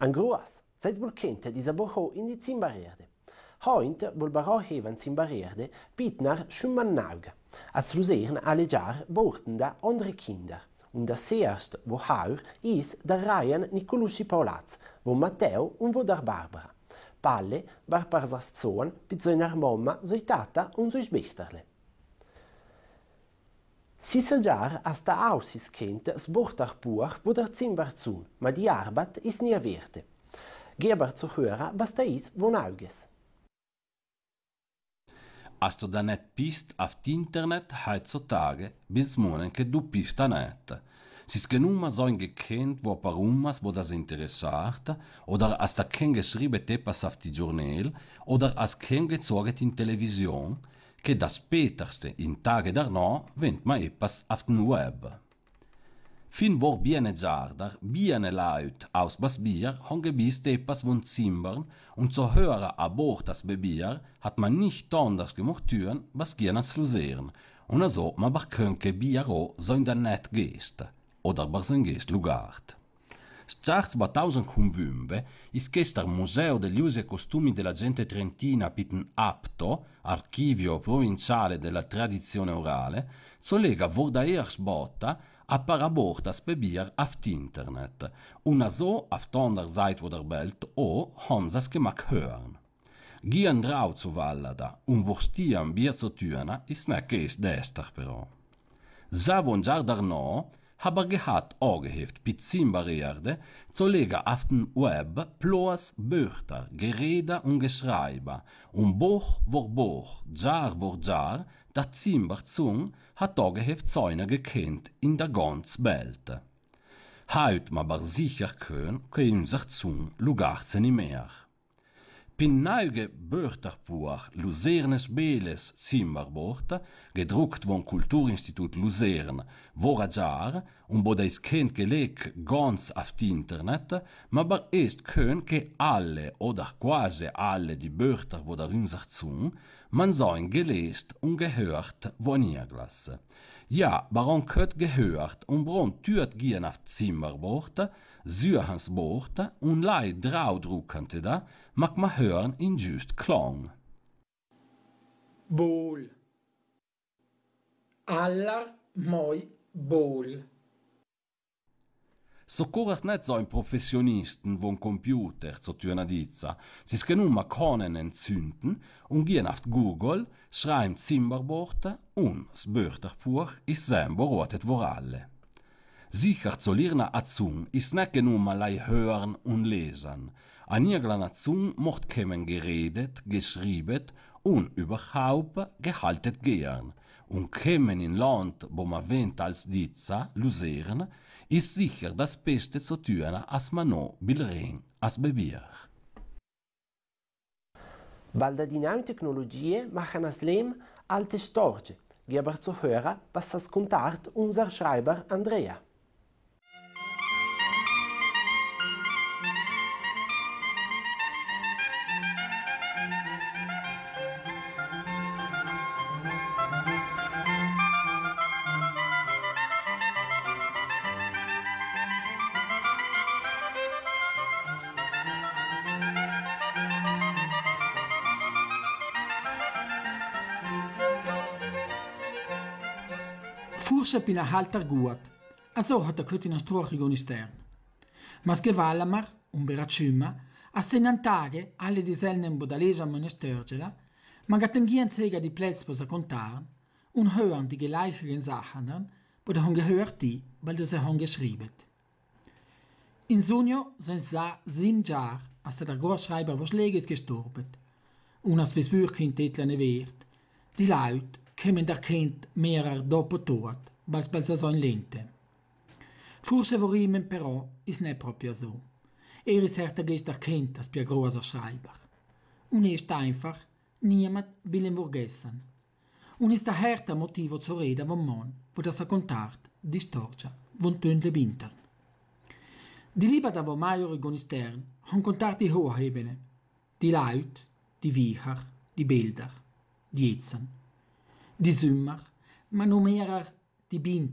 Angruas, seit Burkente dieser Boho in die Zimbarerde. Hoint Bulbaro hevan Zimbarerde, Pitnar Schumannag. Als Rusern alle Jahr bohrten da andere Kinder. Und das erste, wo Haur, ist der Ryan Nicolussi Paulatz, wo Matteo und wo der Barbara. Palle, Barbarsas Sohn, Pizzoinar Momma, Tata und Schwesterle. Sie sind ja der Sissejar asta ausiskennt Sbortarpur oder Zimbarzun, aber die Arbeit ist nie wert. Geber zu hören, was da ist, von Auges. Asto da nicht bist auf Internet heutzutage, bis monen che du bist nicht. net. Si skenumma so gekennt, wo parummas, wo das interessart, oder as da ken geschriebe tepas auf die Journal, oder as ken gezoget in Television, che da speterste in tage der darno vent ma epas auf den Web. Fin vor biene Zarder, biene Leut aus Basbier, honge bis tepas von Zimbern und so höre abor das Bebier, hat man nicht anders gemacht tun, was gerne zu sehen. Und also, man bar könke Biero so in der Net gest, oder bar sein Gest lugart. Schwarzbatausendhumwümbe ist gestern Museo degli Usi e Costumi della Gente Trentina Pitn Apto, archivio provinciale della tradizione orale, zolega Vordaers Botta a Parabortas Bebier auf Internet, una so auf Tonder Seit wo der Welt o Homsas gemacht hören. Gian drau zu Vallada, un vorstian bier zu Türna, ist ne Käse d'Ester però. Savon Giardarno, Habagehat Augeheft Pitzimbarerde zollega aften web ploas Böchter, Gereda und Geschreiber, und Boch vor Boch, Jar vor Jar, da Zimbar zung hat ogeheft Zäune gekannt in der ganzen Welt. Heut ma bar sicher können, können sich zung lugarzen im Meer. Vi neuge b beterpo luzernes bees simmbabordt gedrukt vonn kulturinstitut luzern vorajar un boddeis kent gelek ganzs at internet ma bar est kn ke alle odarquaage alle die b beter worinn Man sein gelesen und gehört, wohnen gelassen. Ja, Baron gehört gehört und Bron türt gehen auf Zimmerbord, Sürhans und leid draudrucken da, mag man hören in just Klang. Bol. Aller moi bol. Soccorret net so ein Professionisten wo Computer zur Tynadiza. Sie können ma Konnen entzünden und gehen auf Google, schreiben Zimmerborte und das Börterbuch ist sein berotet Vorale. Sicher zu lernen Azung ist nicht genug lei hören und lesen. Ein irgendeiner Azung mocht kämen geredet, geschrieben und überhaupt gehalten gern. Und kämen in Land, wo man wennt als Dizza, Luzern, ist sicher das Beste zu tun, als man noch will rein als Bebier. neuen Technologien machen aus Lehm alte Storch, Geber zu hören, was das Kontakt unser Schreiber Andrea. hat pina halter guat, also hat er kött in Astruachigon stern. Mas gevallamar, un beratschümmer, as den Antage alle die dieselben Bodalesa Monastergela, man gattengien Säger die Plätzposa kontar, un hören die gleichen Sachen, wo der gehört die, weil das er geschrieben. In Sunio sind sa sieben Jahre, als der Großschreiber, Gorschreiber Voschläges gestorben, und als bis Bürkin Titel ne wird, die Leute da Kemmendaként mérar dopo tuat, in lente. Forse vorremmen però is ne proprio so. Er is hertig is dat kind das bia großer Schreiber. Un ist einfach, niemat will vorgessen. Un ist der herta Motivo zur Rede von Mon, wo das contart, distorcia, von tönle Winter. Di Liebe da von Major Gonistern haben Kontakt die hohe Ebene, Di laut, di vihar, di Bilder, di etzan. de zummer, ma numerar de Die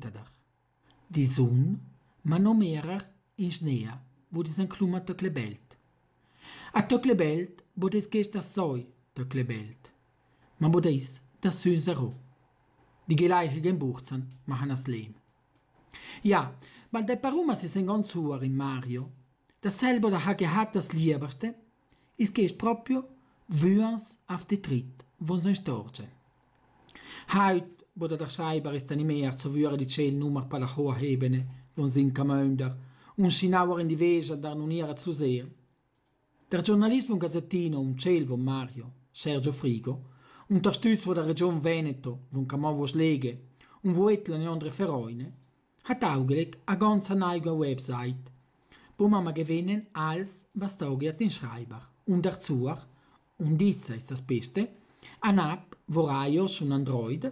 Sonne zon, ma numerar in Schnee, wo die an kluma tökle belt. A tökle belt, wo des gest das soi tökle belt. Ma wo des, das sünser ro. Die geleichigen Buchzen machen das Leben. Ja, weil der Paruma se sen ganz suar in Mario, dasselbe da ha gehabt das Lieberste, ist gest proprio, wüans auf die Tritt, wo sie Storchen. Heute, wo der Schreiber ist animiert, so würde die Zählnummer bei der hohen Ebene von Sinkamönder und Schinauer in die Weser da nun ihrer zu sehen. Der Journalist von Gazettino, und Zähl von Mario, Sergio Frigo, unterstützt von der Region Veneto, von Kamowos Lege und wo Etlan und andere Vereine, hat augelegt eine ganz neue Website, wo man gewinnen als was taugt den Schreiber und dazu, und dies ist das Beste, eine App, die iOS und Android,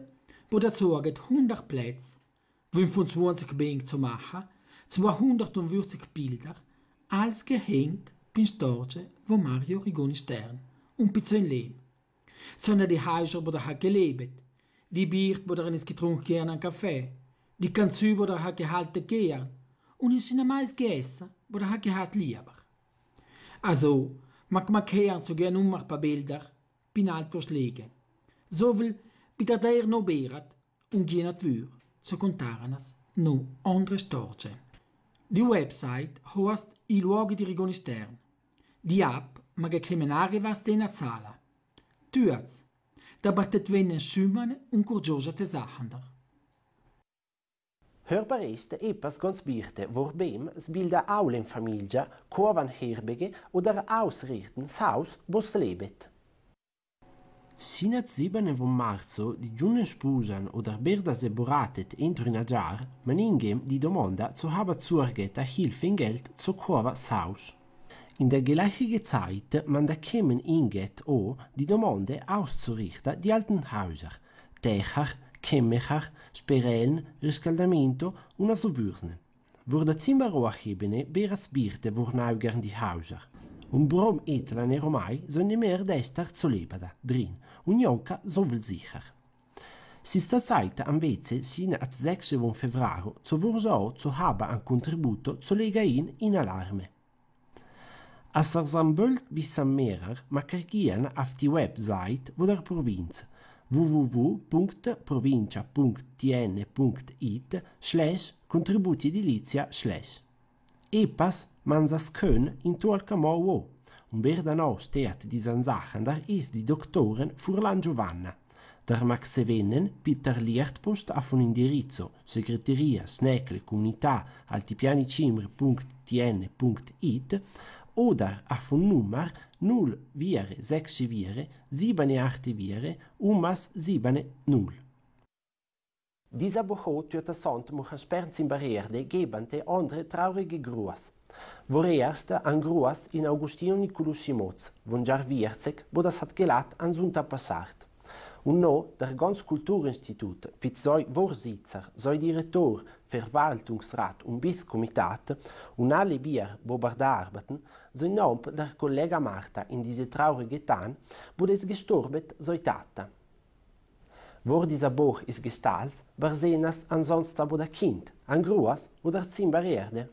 die dazu hat 100 Plätze, 25 Bänke zu machen, 240 Bilder, als Geschenk bin Storge wo Mario Rigoni Stern und bis Lehm. Sondern die Häuser, wo er gelebt die Bier, wo er nicht getrunken hat, einen Kaffee, die Kanzü, wo er gehalten hat, und ich in der meist gegessen, wo er gehabt halt lieber. Also, mag man kehren zu gehen um ein paar Bilder, bin Alcos lege. Zovil bi da der no berat un gjenat vyr, so contaranas nu andre storce. Die website hoast i luoghi di Rigoni Stern. Di app maga kemen arrivas stena sala. Tyaz, da battet vennen und un te sachander. Hörbar ist etwas ganz Wichtiges, wobei es Bilder auch in Familie, oder ausrichten, Saus, wo es lebt sieben 107. marzo die jungen Spusan oder Berdas Boratet entro in Ajar, man ingem die domanda zu haba a Hilfe in Geld zu Kova Saus. In der gleichige Zeit man da kämen inget o die domande auszurichten die alten Häuser, Techar, Kemmecher, Sperellen, Riscaldamento und also Würsne. Wurde Zimmer Roachebene beras Birte wurden die Häuser. Een brom Romai Romei zijn mehr destag zu lebada, drin, und Jonka will sicher. Sista Zeit invece sino al e 6 febbraio zu Wurzau zu haben ein Contributo zu Legain in Alarme. A Sarzambölt bis am Meerer makargieren auf die Website wo der Provinz www.provincia.tn.it slash contributi edilizia slash Epas Mansaskön into Alcamouo. Un berda nos teat di Zanzachendar is di doktoren Furlan Giovanna. Der Dar Maxevennen Peter Liertpost auf un indirizzo segreteria snackle comunità altipianicimr.tn.it oder auf un nummer 0 viere 6 viere 7 8 viere umas 7 0. Dieser Bochot wird Sohn Muhasperns in Barriere gebante andere traurige Gruas. Vore erst an Gruas in Augustin Niculus Simoz, von Jar Wierzek, wo das hat gelat an Sunta passart. Und no, der ganz Kulturinstitut, mit soi Vorsitzer, soi Direktor, Verwaltungsrat und bis Komitat und alle Bier, wo bar da arbeiten, soi nomp der Kollega Marta in diese traurige Tan, wo des gestorbet soi Tata wo dieser Buch ist Gestalt, war sehen es ansonsten aber der Kind, ein Gruß oder Zimmererde.